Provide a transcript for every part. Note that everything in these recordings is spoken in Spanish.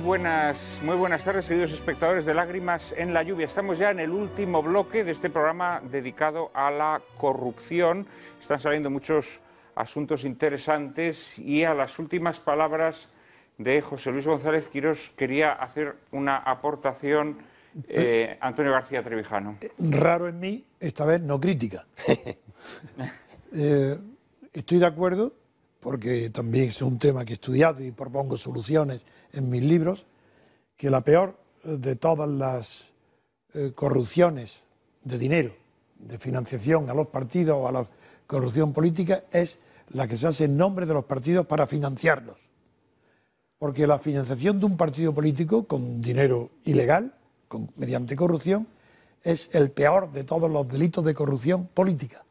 Muy buenas, muy buenas tardes, queridos espectadores de Lágrimas en la Lluvia. Estamos ya en el último bloque de este programa dedicado a la corrupción. Están saliendo muchos asuntos interesantes y a las últimas palabras de José Luis González Quirós quería hacer una aportación. Eh, Antonio García Trevijano. Eh, raro en mí, esta vez no crítica. Eh, estoy de acuerdo porque también es un tema que he estudiado y propongo soluciones en mis libros, que la peor de todas las eh, corrupciones de dinero, de financiación a los partidos o a la corrupción política, es la que se hace en nombre de los partidos para financiarlos. Porque la financiación de un partido político con dinero ilegal, mediante corrupción, es el peor de todos los delitos de corrupción política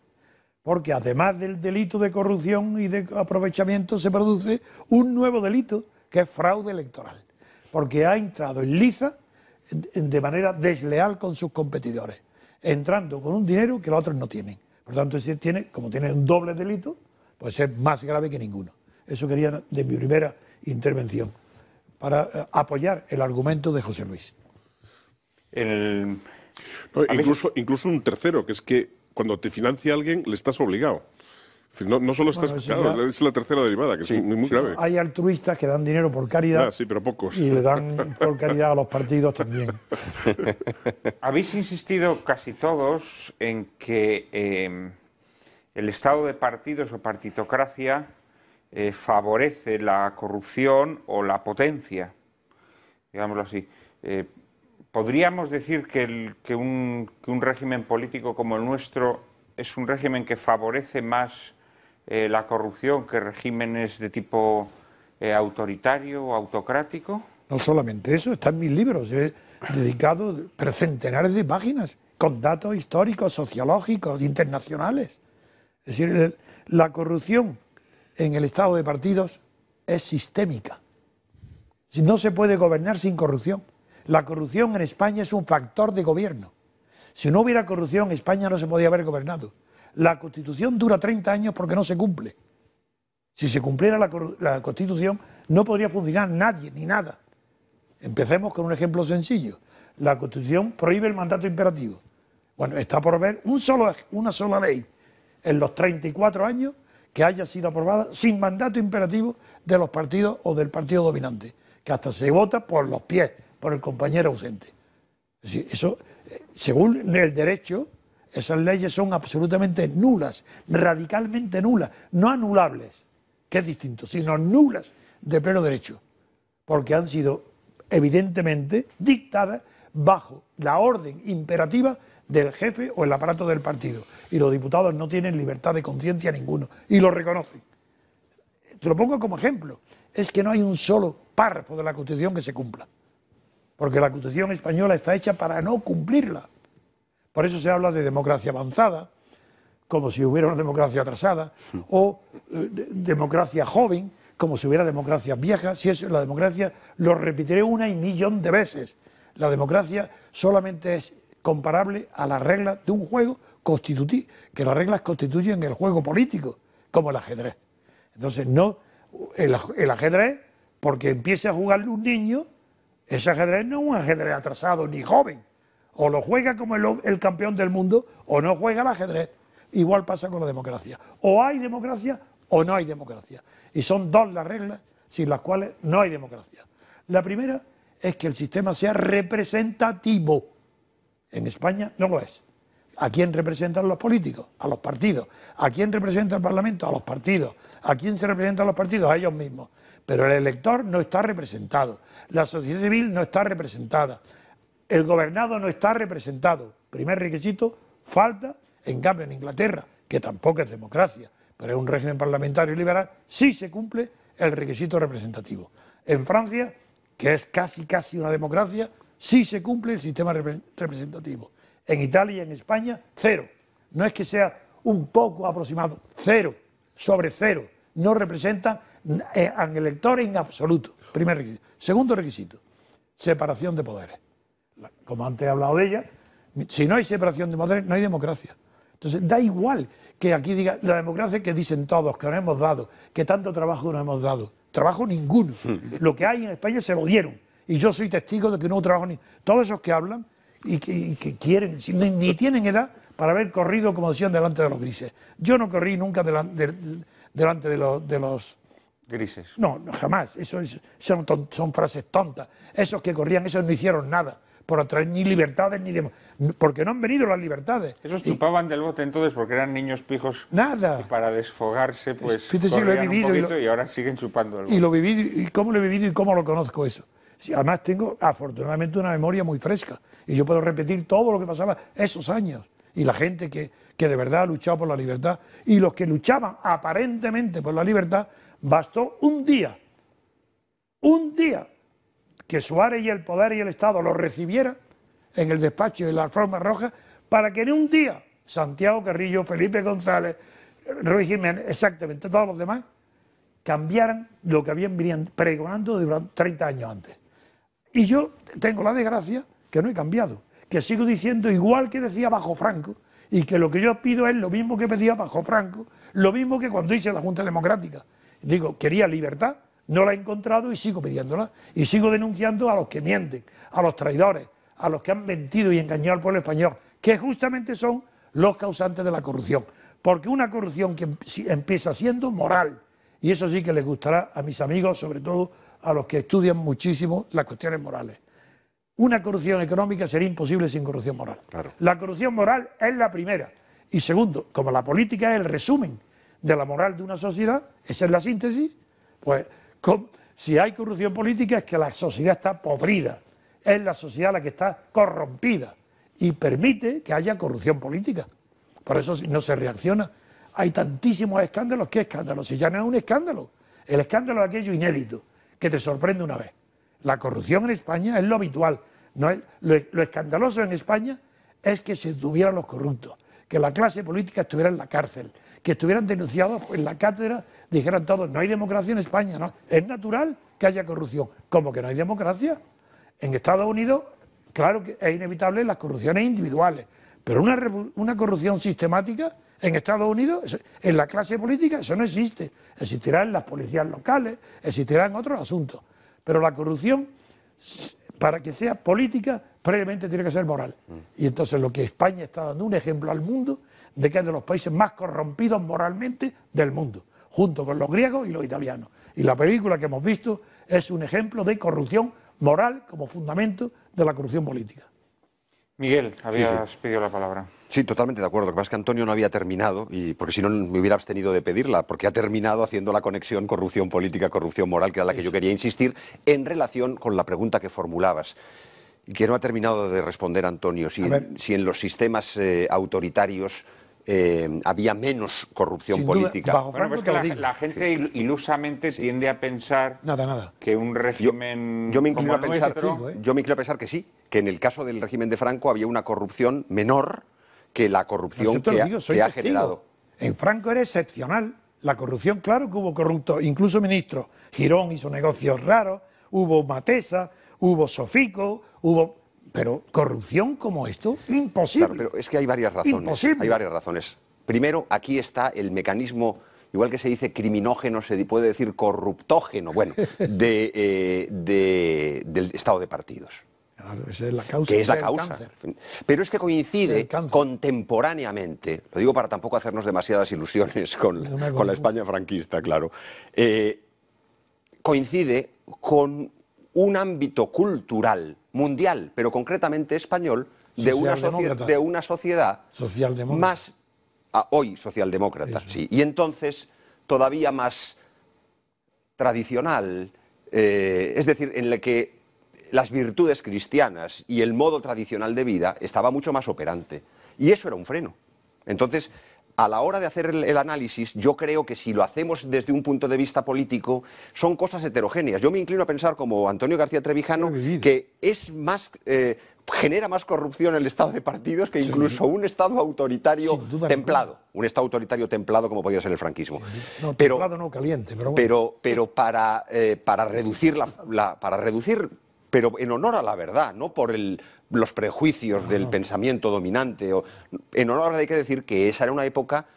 porque además del delito de corrupción y de aprovechamiento se produce un nuevo delito, que es fraude electoral, porque ha entrado en liza de manera desleal con sus competidores, entrando con un dinero que los otros no tienen. Por tanto, si tiene, como tiene un doble delito, pues es más grave que ninguno. Eso quería de mi primera intervención, para eh, apoyar el argumento de José Luis. incluso, incluso un tercero, que es que cuando te financia alguien, le estás obligado. no, solo estás. es la tercera derivada, que es muy, grave. Hay altruistas que dan dinero por caridad. Ah, sí, pero pocos. Y le dan por caridad a los partidos también. Habéis insistido casi todos en que eh, el estado de partidos o partitocracia eh, favorece la corrupción o la potencia, digámoslo así. Eh, ¿Podríamos decir que, que, un, régimen político como el nuestro es un régimen que favorece más eh, la corrupción que regímenes de tipo eh, autoritario o autocrático? No solamente eso, está en mis libros. he dedicado centenares de páginas con datos históricos, sociológicos, internacionales. Es decir, la corrupción en el estado de partidos es sistémica. No se puede gobernar sin corrupción. La corrupción en España es un factor de gobierno. Si no hubiera corrupción, España no se podía haber gobernado. La Constitución dura 30 años porque no se cumple. Si se cumpliera la, Constitución, no podría funcionar nadie ni nada. Empecemos con un ejemplo sencillo. La Constitución prohíbe el mandato imperativo. Bueno, está por ver un solo, una sola ley en los 34 años que haya sido aprobada sin mandato imperativo de los partidos o del partido dominante, que hasta se vota por los pies, por el compañero ausente. Es eso, eh, según el derecho, esas leyes son absolutamente nulas, radicalmente nulas, no anulables, que es distinto, sino nulas de pleno derecho, porque han sido evidentemente dictadas bajo la orden imperativa del jefe o el aparato del partido. Y los diputados no tienen libertad de conciencia ninguno, y lo reconocen. Te lo pongo como ejemplo, es que no hay un solo párrafo de la Constitución que se cumpla porque la Constitución española está hecha para no cumplirla. Por eso se habla de democracia avanzada, como si hubiera una democracia atrasada, hmm. o eh, democracia joven, como si hubiera democracia vieja. Si eso es la democracia, lo repetiré una y millón de veces. La democracia solamente es comparable a las reglas de un juego constitutivo, que las reglas constituyen el juego político, como el ajedrez. Entonces, no el, el ajedrez, porque empiece a jugarle un niño, ese ajedrez no es un ajedrez atrasado ni joven. O lo juega como el, campeón del mundo o no juega el ajedrez. Igual pasa con la democracia. O hay democracia o no hay democracia. Y son dos las reglas sin las cuales no hay democracia. La primera es que el sistema sea representativo. En España no lo es. ¿A quién representan los políticos? A los partidos. ¿A quién representa el Parlamento? A los partidos. ¿A quién se representan los partidos? A ellos mismos pero el elector no está representado, la sociedad civil no está representada, el gobernado no está representado. Primer requisito, falta, en cambio en Inglaterra, que tampoco es democracia, pero es un régimen parlamentario liberal, sí se cumple el requisito representativo. En Francia, que es casi casi una democracia, sí se cumple el sistema representativo. En Italia y en España, cero. No es que sea un poco aproximado, cero, sobre cero. No representa. Eh, el elector en absoluto. Primer requisito. Segundo requisito, separación de poderes. Como antes he hablado de ella, si no hay separación de poderes, no hay democracia. Entonces, da igual que aquí diga la democracia que dicen todos, que nos hemos dado, que tanto trabajo nos hemos dado. Trabajo ninguno. Mm. Lo que hay en España se lo dieron. Y yo soy testigo de que no hubo trabajo ni. Todos esos que hablan y que, quieren, ni, tienen edad para haber corrido, como decían, delante de los grises. Yo no corrí nunca delante de los Grises. No, jamás. Eso son, frases tontas. Esos que corrían, esos no hicieron nada por atraer ni libertades ni demás. Porque no han venido las libertades. Esos chupaban del bote entonces porque eran niños pijos. Nada. Y para desfogarse, pues. Este lo Y, ahora siguen chupando el bote. Y lo vivido y cómo lo he vivido y cómo lo conozco eso. además tengo afortunadamente una memoria muy fresca y yo puedo repetir todo lo que pasaba esos años y la gente que, que de verdad ha luchado por la libertad y los que luchaban aparentemente por la libertad Bastó un día, un día, que Suárez y el Poder y el Estado lo recibieran en el despacho de la Alfombra Roja para que en un día Santiago Carrillo, Felipe González, Ruiz Jiménez, exactamente todos los demás, cambiaran lo que habían venido pregonando durante 30 años antes. Y yo tengo la desgracia que no he cambiado, que sigo diciendo igual que decía bajo Franco, y que lo que yo pido es lo mismo que pedía bajo Franco, lo mismo que cuando hice la Junta Democrática. Digo, quería libertad, no la he encontrado y sigo pidiéndola. Y sigo denunciando a los que mienten, a los traidores, a los que han mentido y engañado al pueblo español, que justamente son los causantes de la corrupción. Porque una corrupción que em-, empieza siendo moral, y eso sí que les gustará a mis amigos, sobre todo a los que estudian muchísimo las cuestiones morales. Una corrupción económica sería imposible sin corrupción moral. La corrupción moral es la primera. Y segundo, como la política es el resumen de la moral de una sociedad, esa es la síntesis, pues si hay corrupción política es que la sociedad está podrida, es la sociedad la que está corrompida y permite que haya corrupción política. Por eso no se reacciona. Hay tantísimos escándalos, ¿qué escándalos? Si ya no es un escándalo, el escándalo es aquello inédito, que te sorprende una vez. La corrupción en España es lo habitual. No lo, lo, escandaloso en España es que se tuvieran los corruptos, que la clase política estuviera en la cárcel, que estuvieran denunciados en la cátedra, dijeran todos, no hay democracia en España, ¿no? Es natural que haya corrupción. ...como que no hay democracia? En Estados Unidos, claro que es inevitable las corrupciones individuales, pero una, una corrupción sistemática en Estados Unidos, en la clase política, eso no existe. Existirá en las policías locales, ...existirán otros asuntos. Pero la corrupción, para que sea política, previamente tiene que ser moral. Mm. Y entonces lo que España está dando un ejemplo al mundo de que es de los países más corrompidos moralmente del mundo, junto con los griegos y los italianos. Y la película que hemos visto es un ejemplo de corrupción moral como fundamento de la corrupción política. Miguel, habías pedido la palabra. Sí, totalmente de acuerdo. Lo que pasa es que Antonio no había terminado, y porque si no me hubiera abstenido de pedirla, porque ha terminado haciendo la conexión corrupción política, corrupción moral, que era la que yo quería insistir, en relación con la pregunta que formulabas. Y que no ha terminado de responder Antonio, si, si en los sistemas eh, autoritarios eh, había menos corrupción política. Pues la, gente ilusamente tiende a pensar que un régimen. Yo, me inclino a pensar, yo me inclino pensar que sí, que en el caso del régimen de Franco había una corrupción menor que la corrupción que, que ha generado. En Franco era excepcional. La corrupción, claro que hubo corruptos, incluso ministros. Girón hizo negocios raros, hubo Matesa, hubo Sofico, hubo pero corrupción como esto, imposible. Claro, pero es que hay varias razones. Imposible. Hay varias razones. Primero, aquí está el mecanismo igual que se dice criminógeno, se puede decir corruptógeno, bueno, eh, del estado de partidos. Claro, esa es la causa. Que es la causa. Pero es que coincide contemporáneamente, lo digo para tampoco hacernos demasiadas ilusiones con, la España franquista, claro, eh, coincide con un ámbito cultural mundial, pero concretamente español, de una, de una sociedad más, ah, hoy socialdemócrata, sí, y entonces todavía más tradicional, eh, es decir, en la que las virtudes cristianas y el modo tradicional de vida estaba mucho más operante. Y eso era un freno. Entonces, a la hora de hacer el, análisis, yo creo que si lo hacemos desde un punto de vista político, son cosas heterogéneas. Yo me inclino a pensar, como Antonio García Trevijano, que es más... Eh, genera más corrupción el estado de partidos que incluso un estado autoritario templado, un estado autoritario templado como podría ser el franquismo. pero, templado no caliente, pero, pero, para, eh, para reducir para reducir pero en honor a la verdad, no por el los prejuicios del pensamiento dominante. O, en honor hay que decir que esa era una época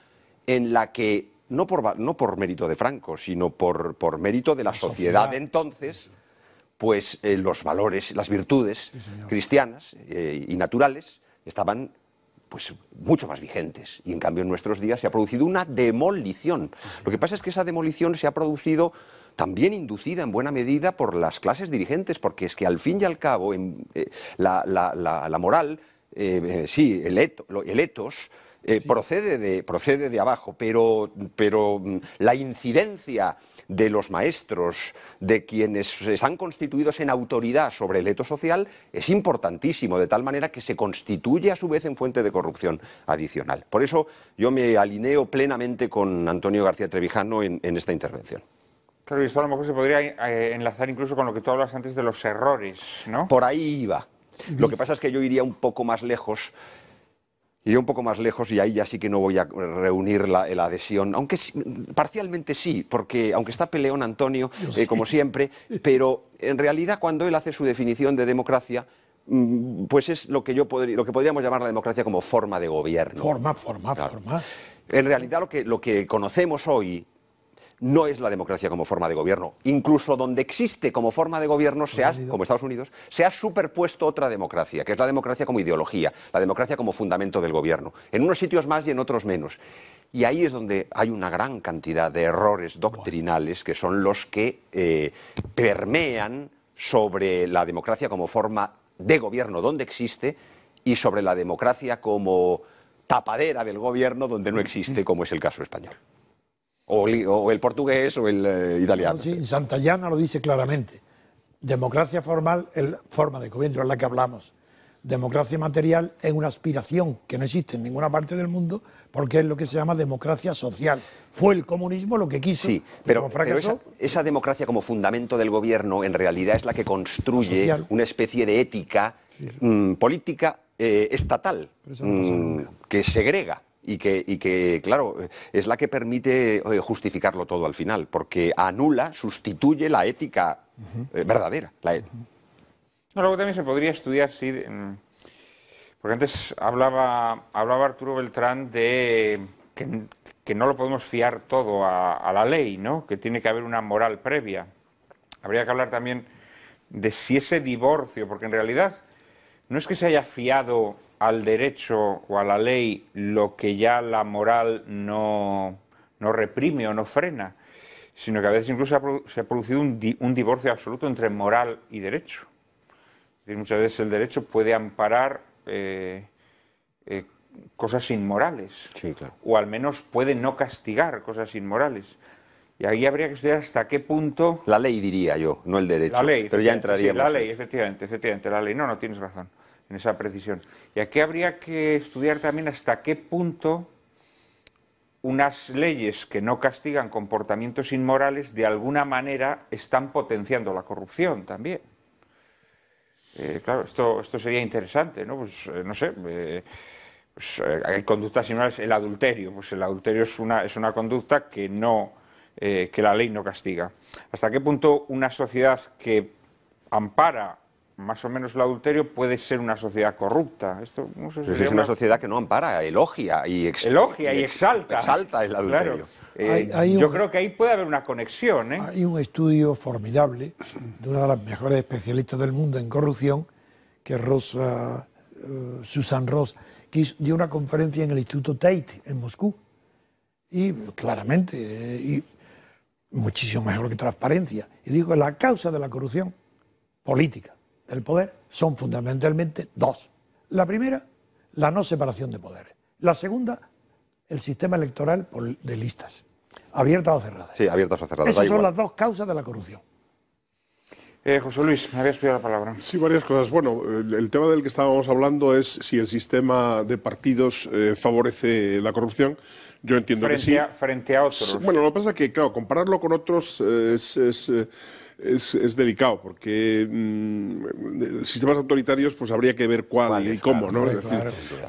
en la que, no por, no por mérito de Franco, sino por, por mérito de la, sociedad, entonces, pues eh, los valores, las virtudes cristianas eh, y naturales estaban pues mucho más vigentes. Y en cambio en nuestros días se ha producido una demolición. Lo que pasa es que esa demolición se ha producido también inducida en buena medida por las clases dirigentes, porque es que al fin y al cabo eh, la, moral, eh, eh, sí, el, etos, procede, de, procede de abajo, pero, mm, la incidencia de los maestros, de quienes están constituidos en autoridad sobre el eto social, es importantísimo, de tal manera que se constituye a su vez en fuente de corrupción adicional. Por eso yo me alineo plenamente con Antonio García Trevijano en esta intervención. Claro, y esto a lo mejor se podría eh, enlazar incluso con lo que tú hablas antes de los errores, ¿no? Por ahí iba. Lo que pasa es que yo iría un poco más lejos. Iría un poco más lejos y ahí ya sí que no voy a reunir la, adhesión, aunque parcialmente sí, porque aunque está peleón Antonio, eh, como siempre, pero en realidad cuando él hace su definición de democracia, mm, pues es lo que, yo lo que podríamos llamar la democracia como forma de gobierno. Forma, forma, forma. En realidad lo que, lo que conocemos hoy no es la democracia como forma de gobierno. Incluso donde existe como forma de gobierno, se como Estados Unidos, se ha superpuesto otra democracia, que es la democracia como ideología, la democracia como fundamento del gobierno. En unos sitios más y en otros menos. Y ahí es donde hay una gran cantidad de errores doctrinales que son los que eh, permean sobre la democracia como forma de gobierno donde existe y sobre la democracia como tapadera del gobierno donde no existe, como es el caso español. O, el portugués o el eh, italiano. sí, Santayana lo dice claramente. Democracia formal es forma de gobierno, es la que hablamos. Democracia material es una aspiración que no existe en ninguna parte del mundo porque es lo que se llama democracia social. Fue el comunismo lo que quiso. Sí, pero, esa, democracia como fundamento del gobierno en realidad es la que construye una especie de ética mm, política eh, estatal mm, que segrega y que, que, claro, es la que permite justificarlo todo al final, porque anula, sustituye la ética eh, verdadera. luego también se podría estudiar, si... Mm, porque antes hablaba, hablaba Arturo Beltrán de que, no lo podemos fiar todo a, a, la ley, ¿no? que tiene que haber una moral previa. Habría que hablar también de si ese divorcio, porque en realidad no es que se haya fiado al derecho o a la ley lo que ya la moral no, no reprime o no frena, sino que a veces incluso se ha producido un, divorcio absoluto entre moral y derecho. muchas veces el derecho puede amparar eh, eh, cosas inmorales, o al menos puede no castigar cosas inmorales. Y ahí habría que estudiar hasta qué punto... La ley diría yo, no el derecho. La ley. Pero ya entraríamos. la ley, efectivamente, efectivamente, la ley. No, no, tienes razón en esa precisión. Y aquí habría que estudiar también hasta qué punto unas leyes que no castigan comportamientos inmorales de alguna manera están potenciando la corrupción también. Eh, claro, esto, esto sería interesante, ¿no? Pues eh, no sé. Eh, pues, hay conductas inmorales, el adulterio, pues el adulterio es una, es una conducta que, no, que la ley no castiga. ¿Hasta qué punto una sociedad que ampara más o menos el adulterio puede ser una sociedad corrupta. Esto no sé si es una, sociedad que no ampara, elogia y, elogia y, exalta. Exalta el adulterio. Eh, yo creo que ahí puede haber una conexión. ¿eh? Hay un estudio formidable de una de las mejores especialistas del mundo en corrupción, que es Rosa, eh, Susan Ross, que dio una conferencia en el Instituto Tate en Moscú. Y claramente, y muchísimo mejor que transparencia. Y dijo, la causa de la corrupción política el poder son fundamentalmente dos. La primera, la no separación de poderes. La segunda, el sistema electoral de listas, abiertas o cerradas. Sí, abiertas o cerradas. Esas son las dos causas de la corrupción. Eh, José Luis, me habías pedido la palabra. Sí, varias cosas. Bueno, el tema del que estábamos hablando es si el sistema de partidos eh, favorece la corrupción. Yo entiendo que sí. frente a otros. Bueno, lo que pasa es que, claro, compararlo con otros eh, es es, delicado porque mm, sistemas autoritarios pues habría que ver cuál, y cómo, ¿no? en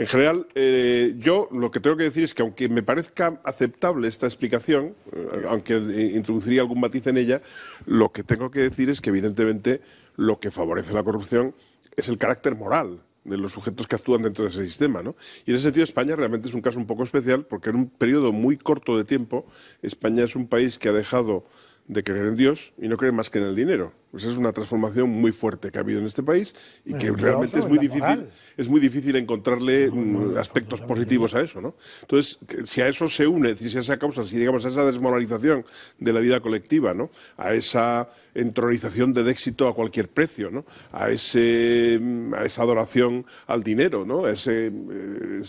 general, eh, yo lo que tengo que decir es que aunque me parezca aceptable esta explicación, eh, aunque introduciría algún matiz en ella, lo que tengo que decir es que evidentemente lo que favorece la corrupción es el carácter moral de los sujetos que actúan dentro de ese sistema. ¿no? Y en ese sentido España realmente es un caso un poco especial porque en un periodo muy corto de tiempo España es un país que ha dejado de creer en Dios y no creer más que en el dinero. Pues es una transformación muy fuerte que ha habido en este país y que realmente es muy, difícil, es muy difícil encontrarle mm, aspectos positivos a eso. ¿no? Entonces, si a eso se une, si a esa causa, si digamos a esa desmoralización de la vida colectiva, ¿no? a esa entronización del éxito a cualquier precio, a, ese, mm, a esa adoración al dinero, ¿no? a eh,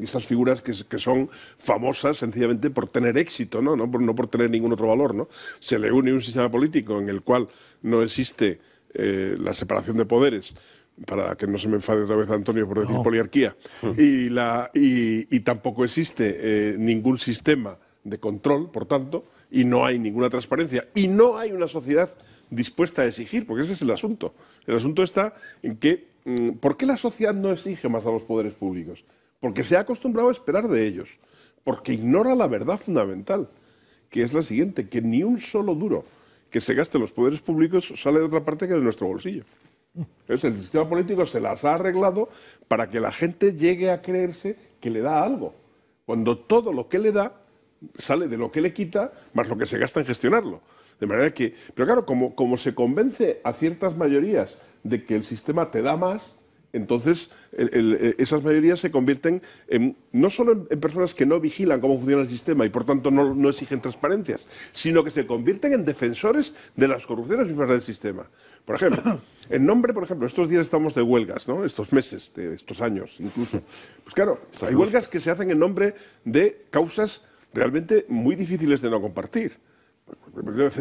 esas figuras que, son famosas sencillamente por tener éxito, ¿no? por, tener ningún otro valor. ¿no? Se le une un sistema político en el cual no existe eh, la separación de poderes para que no se me enfade otra vez Antonio por decir poliarquía, hmm. y, tampoco existe eh, ningún sistema de control, por tanto, y no hay ninguna transparencia, y no hay una sociedad dispuesta a exigir, porque ese es el asunto. El asunto está en que, mm, ¿por qué la sociedad no exige más a los poderes públicos? Porque se ha acostumbrado a esperar de ellos, porque ignora la verdad fundamental, que es la siguiente, que ni un solo duro que se gasten los poderes públicos sale de otra parte que de nuestro bolsillo. Es el sistema político se las ha arreglado para que la gente llegue a creerse que le da algo, cuando todo lo que le da sale de lo que le quita más lo que se gasta en gestionarlo. De manera que, pero claro, como, como se convence a ciertas mayorías de que el sistema te da más, entonces, eh, esas mayorías se convierten no solo en, personas que no vigilan cómo funciona el sistema y por tanto no, exigen transparencias, sino que se convierten en defensores de las corrupciones mismas del sistema. Por ejemplo, en nombre, por ejemplo, estos días estamos de huelgas, ¿no? Estos meses, estos años incluso. Pues claro, hay huelgas que se hacen en nombre de causas realmente muy difíciles de no compartir.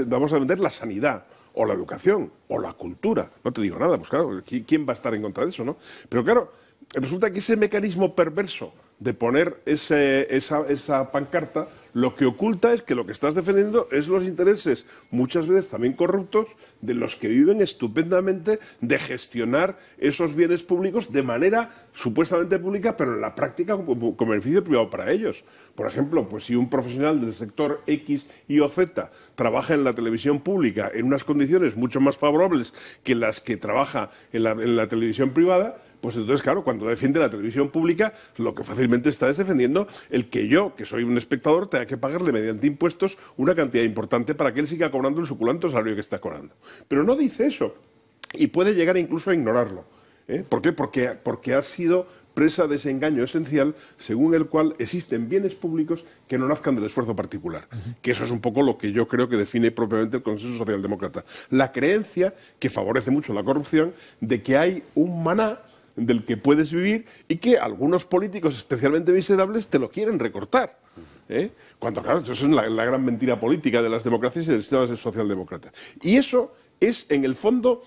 Vamos a vender la sanidad o la educación, o la cultura. No te digo nada, pues claro, ¿quién va a estar en contra de eso, no? Pero claro, resulta que ese mecanismo perverso de poner esa, pancarta, lo que oculta es que lo que estás defendiendo es los intereses, muchas veces también corruptos, de los que viven estupendamente de gestionar esos bienes públicos de manera supuestamente pública, pero en la práctica con, beneficio privado para ellos. Por ejemplo, pues si un profesional del sector X y o Z trabaja en la televisión pública en unas condiciones mucho más favorables que las que trabaja en la televisión privada, pues entonces, claro, cuando defiende la televisión pública, lo que fácilmente está es defendiendo el que yo, que soy un espectador, tenga que pagarle mediante impuestos una cantidad importante para que él siga cobrando el suculento salario que está cobrando. Pero no dice eso y puede llegar incluso a ignorarlo. ¿eh? ¿Por qué? Porque, porque ha sido presa de ese engaño esencial según el cual existen bienes públicos que no nazcan del esfuerzo particular. Que eso es un poco lo que yo creo que define propiamente el consenso socialdemócrata. La creencia, que favorece mucho la corrupción, de que hay un maná del que puedes vivir y que algunos políticos especialmente miserables te lo quieren recortar. ¿eh? Cuando, claro, eso es la, la, gran mentira política de las democracias y del sistema socialdemócrata. Y eso es, en el fondo,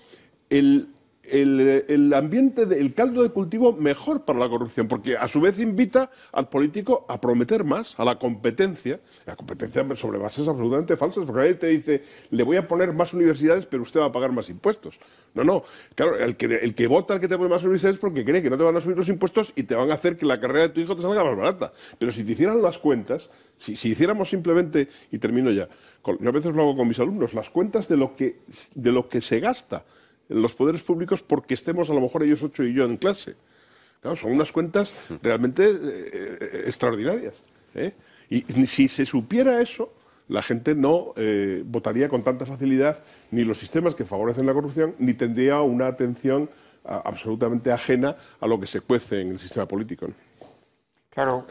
el el, ambiente, el caldo de cultivo mejor para la corrupción, porque a su vez invita al político a prometer más, a la competencia, la competencia sobre bases absolutamente falsas, porque nadie te dice, le voy a poner más universidades, pero usted va a pagar más impuestos. No, no, claro, el que, vota al que te pone más universidades es porque cree que no te van a subir los impuestos y te van a hacer que la carrera de tu hijo te salga más barata. Pero si te hicieran las cuentas, si, si, hiciéramos simplemente, y termino ya, yo a veces lo hago con mis alumnos, las cuentas de lo que, de lo que se gasta los poderes públicos porque estemos a lo mejor ellos ocho y yo en clase. son unas cuentas realmente eh, eh, extraordinarias. ¿eh? Y si se supiera eso, la gente no votaría con tanta facilidad ni los sistemas que favorecen la corrupción, ni tendría una atención absolutamente ajena a lo que se cuece en el sistema político. Claro,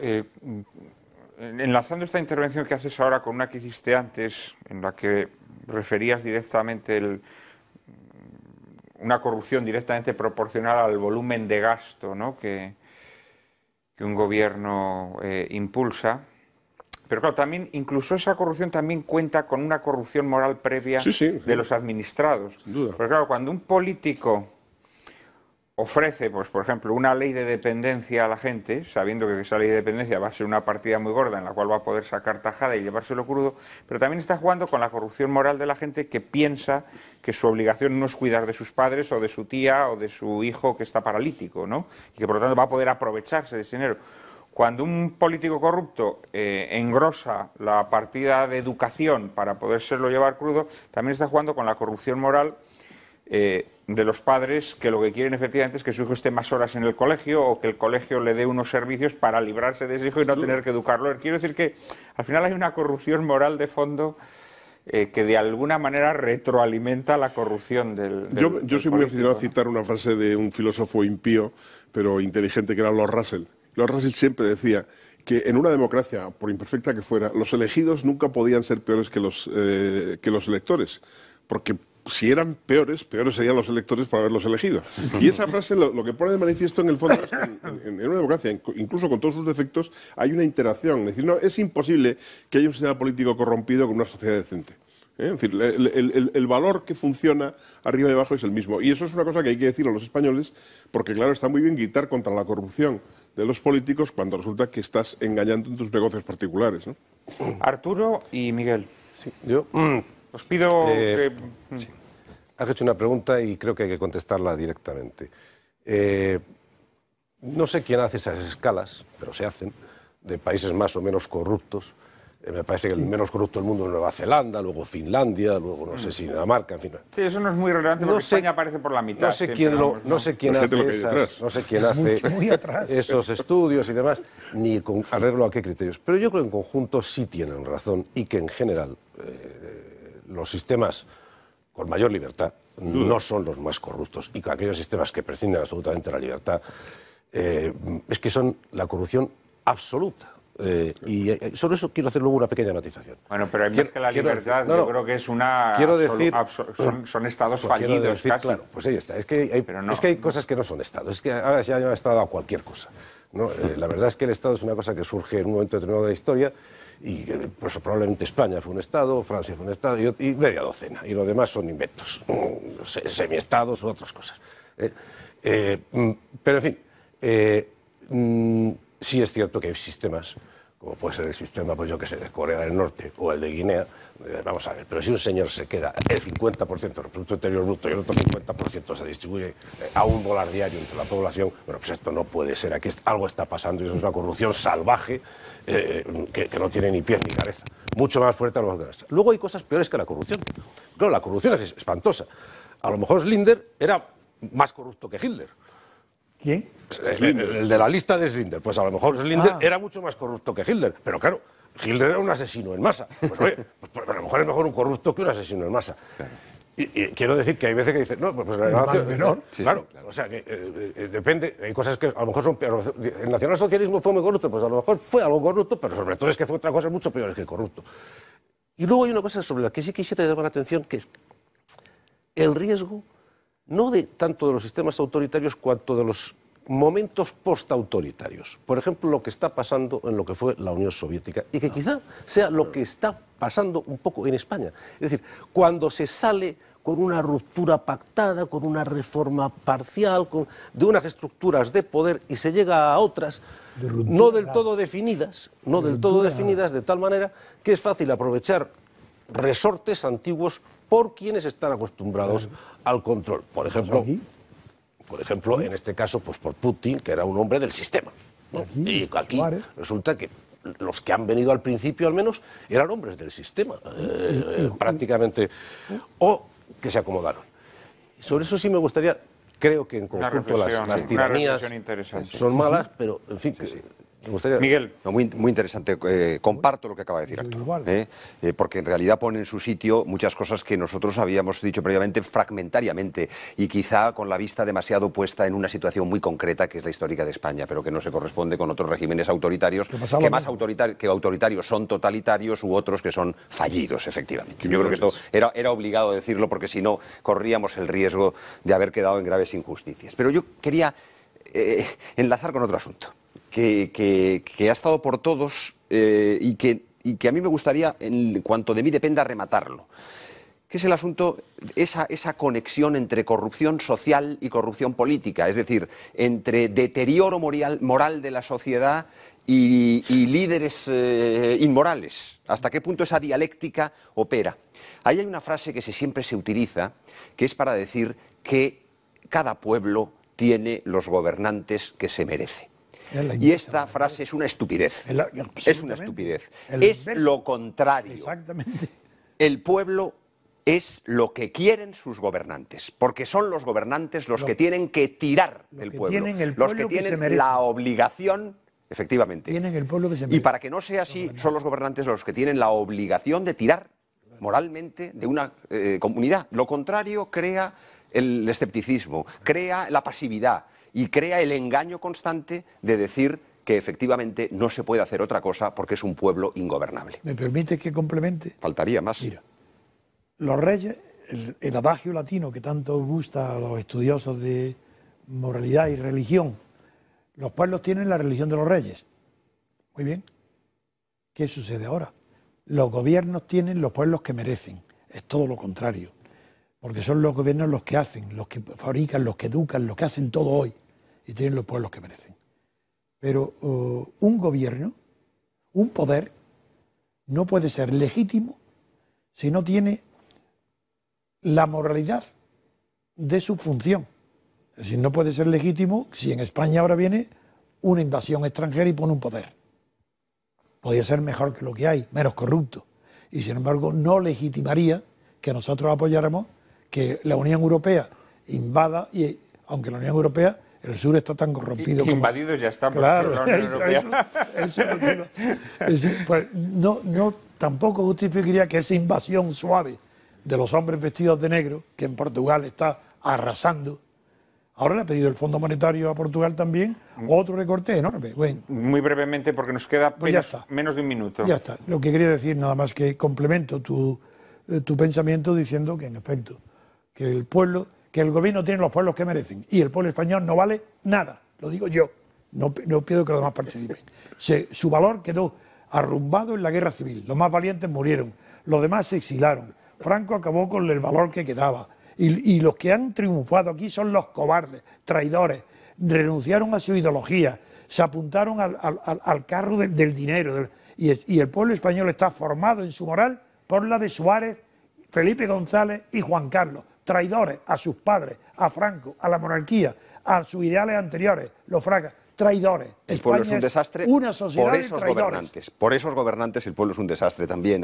enlazando esta intervención que haces ahora con una que hiciste antes, en la que referías directamente el una corrupción directamente proporcional al volumen de gasto ¿no? que, que, un gobierno eh, impulsa. Pero claro, también, incluso esa corrupción también cuenta con una corrupción moral previa de los administrados. Porque claro, cuando un político ofrece, pues, por ejemplo, una ley de dependencia a la gente, sabiendo que esa ley de dependencia va a ser una partida muy gorda en la cual va a poder sacar tajada y llevárselo crudo, pero también está jugando con la corrupción moral de la gente que piensa que su obligación no es cuidar de sus padres o de su tía o de su hijo que está paralítico, ¿no? Y que por lo tanto va a poder aprovecharse de ese dinero. Cuando un político corrupto eh, engrosa la partida de educación para podérselo llevar crudo, también está jugando con la corrupción moral eh, de los padres que lo que quieren efectivamente es que su hijo esté más horas en el colegio o que el colegio le dé unos servicios para librarse de ese hijo y no tener que educarlo. Quiero decir que al final hay una corrupción moral de fondo. Eh, que de alguna manera retroalimenta la corrupción del. yo, yo soy muy aficionado a citar una frase de un filósofo impío, pero inteligente, que era Lord Russell. Lord Russell siempre decía que en una democracia, por imperfecta que fuera, los elegidos nunca podían ser peores que los, eh, que los electores, porque si eran peores, peores serían los electores para haberlos elegido. Y esa frase lo, que pone de manifiesto en el fondo en, una democracia, incluso con todos sus defectos, hay una interacción. Es decir, no, es imposible que haya un sistema político corrompido con una sociedad decente. ¿Eh? Es decir, el, valor que funciona arriba y abajo es el mismo. Y eso es una cosa que hay que decir a los españoles, porque claro, está muy bien gritar contra la corrupción de los políticos cuando resulta que estás engañando en tus negocios particulares. Arturo y Miguel. Sí, yo mm. Os pido eh, que... Mm. Has hecho una pregunta y creo que hay que contestarla directamente. Eh, no sé quién hace esas escalas, pero se hacen, de países más o menos corruptos. Eh, me parece que el menos corrupto del mundo es Nueva Zelanda, luego Finlandia, luego no sé mm. si Dinamarca, en fin. Sí, eso no es muy relevante no sé, aparece por la mitad. No sé quién, lo, no sé quién hace, no sé quién hace esos estudios y demás, ni con arreglo a qué criterios. Pero yo creo que en conjunto sí tienen razón y que en general los sistemas con mayor libertad mm. no son los más corruptos y aquellos sistemas que prescinden absolutamente la libertad eh, es que son la corrupción absoluta. Eh, y eh, sobre eso quiero hacer luego una pequeña matización. Bueno, pero hay que la libertad, yo creo que es una. Quiero decir. Son, estados pues fallidos, Claro, pues ahí está. Es que, hay, cosas que no son estados. Es que ahora se ha Estado a cualquier cosa. la verdad es que el Estado es una cosa que surge en un momento determinado de la historia y pues, probablemente España fue un Estado, Francia fue un Estado, y, media docena, y lo demás son inventos, mm, semiestados u otras cosas. ¿eh? Eh, mm, pero, en fin, eh, mm, sí es cierto que hay sistemas como puede ser el sistema, pues yo que sé, de Corea del Norte o el de Guinea, eh, vamos a ver, pero si un señor se queda el 50% del Producto Interior Bruto y el otro 50% se distribuye eh, a un dólar diario entre la población, bueno, pues esto no puede ser, aquí algo está pasando y eso es una corrupción salvaje eh, que, no tiene ni pies ni cabeza, mucho más fuerte a lo que Luego hay cosas peores que la corrupción, claro, la corrupción es espantosa, a lo mejor Slinder era más corrupto que Hitler, ¿Quién? El, de la lista de Slinder. Pues a lo mejor Slinder ah. era mucho más corrupto que Hitler. Pero claro, Hitler era un asesino en masa. Pues oye, pues, pues, a lo mejor es mejor un corrupto que un asesino en masa. Y, quiero decir que hay veces que dicen, no, pues, pues la menor. Eh, claro, o sea, que eh, eh, depende, hay cosas que a lo mejor son peores. El nacionalsocialismo fue muy corrupto, pues a lo mejor fue algo corrupto, pero sobre todo es que fue otra cosa mucho peor que corrupto. Y luego hay una cosa sobre la que sí quisiera llamar la atención, que es el riesgo no de tanto de los sistemas autoritarios cuanto de los momentos postautoritarios. Por ejemplo, lo que está pasando en lo que fue la Unión Soviética y que quizá sea lo que está pasando un poco en España. Es decir, cuando se sale con una ruptura pactada, con una reforma parcial, de unas estructuras de poder y se llega a otras no del todo definidas, no del todo definidas de tal manera que es fácil aprovechar resortes antiguos por quienes están acostumbrados al control. Por pues ejemplo, por ejemplo en este caso, pues por Putin, que era un hombre del sistema. Y aquí resulta que los que han venido al principio, al menos, eran hombres del sistema, eh, prácticamente, o que se acomodaron. Sobre eso sí me gustaría creo que en conjunto las, tiranías son malas, pero en fin, sí, Miguel. muy, interesante. Eh, comparto lo que acaba de decir eh, eh, porque en realidad pone en su sitio muchas cosas que nosotros habíamos dicho previamente fragmentariamente y quizá con la vista demasiado puesta en una situación muy concreta que es la histórica de España, pero que no se corresponde con otros regímenes autoritarios que, más que autoritarios son totalitarios u otros que son fallidos, efectivamente. Yo creo que esto era, era obligado decirlo porque si no corríamos el riesgo de haber quedado en graves injusticias. Pero yo quería enlazar con otro asunto que, ha estado por todos eh, y, que, a mí me gustaría, en cuanto de mí dependa, rematarlo que es el asunto, esa, conexión entre corrupción social y corrupción política, es decir, entre deterioro moral, moral de la sociedad y, líderes eh, inmorales. ¿Hasta qué punto esa dialéctica opera? Ahí hay una frase que se, siempre se utiliza, que es para decir que cada pueblo tiene los gobernantes que se merece. Y esta frase es una estupidez. es pues, una estupidez. es lo contrario. Exactamente. El pueblo es lo que quieren sus gobernantes, porque son los gobernantes los que tienen que tirar del pueblo, los que tienen la obligación Efectivamente. Tienen el pueblo que se Y para que no sea así, son los gobernantes los que tienen la obligación de tirar moralmente de una eh, comunidad. Lo contrario crea el escepticismo, crea la pasividad, y crea el engaño constante de decir que efectivamente no se puede hacer otra cosa porque es un pueblo ingobernable. ¿Me permite que complemente? Faltaría más. Mira, los reyes, el, el adagio latino que tanto gusta a los estudiosos de moralidad y religión, los pueblos tienen la religión de los reyes. Muy bien. ¿Qué sucede ahora? Los gobiernos tienen los pueblos que merecen. Es todo lo contrario. Porque son los gobiernos los que hacen, los que fabrican, los que educan, los que hacen todo hoy y tienen los pueblos que merecen. Pero uh, un gobierno, un poder, no puede ser legítimo si no tiene la moralidad de su función. Es decir, no puede ser legítimo si en España ahora viene una invasión extranjera y pone un poder. Podría ser mejor que lo que hay, menos corrupto. Y sin embargo, no legitimaría que nosotros apoyáramos que la Unión Europea invada, y aunque la Unión Europea el sur está tan corrompido. ...que ya está claro, por la pues, no, no, tampoco justificaría que esa invasión suave de los hombres vestidos de negro, que en Portugal está arrasando, Ahora le ha pedido el Fondo Monetario a Portugal también otro recorte enorme. Muy brevemente, porque nos queda pues menos, de un minuto. Ya está. Lo que quería decir, nada más que complemento tu, eh, tu pensamiento diciendo que, en efecto, que el pueblo que el gobierno tiene los pueblos que merecen y el pueblo español no vale nada, lo digo yo, no, pido que los demás participen. su valor quedó arrumbado en la guerra civil, los más valientes murieron, los demás se exilaron, Franco acabó con el valor que quedaba y, los que han triunfado aquí son los cobardes, traidores, renunciaron a su ideología, se apuntaron al, carro del dinero y el pueblo español está formado en su moral por la de Suárez, Felipe González y Juan Carlos traidores a sus padres, a Franco, a la monarquía, a sus ideales anteriores, los fracas, traidores. El pueblo es un desastre por esos gobernantes. Por esos gobernantes el pueblo es un desastre también.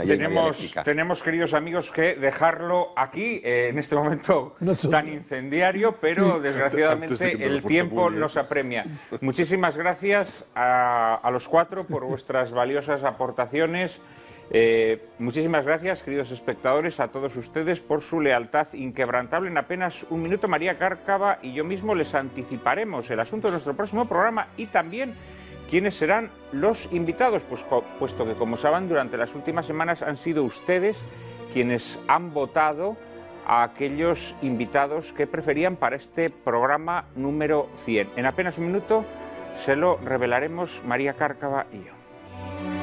tenemos, queridos amigos, que dejarlo aquí, eh, en este momento tan incendiario, pero desgraciadamente el tiempo nos apremia. Muchísimas gracias a los cuatro por vuestras valiosas aportaciones. Eh, muchísimas gracias, queridos espectadores, a todos ustedes por su lealtad inquebrantable. En apenas un minuto, María Cárcava y yo mismo les anticiparemos el asunto de nuestro próximo programa y también quiénes serán los invitados, pues, puesto que, como saben, durante las últimas semanas han sido ustedes quienes han votado a aquellos invitados que preferían para este programa número 100. En apenas un minuto se lo revelaremos María Cárcava y yo.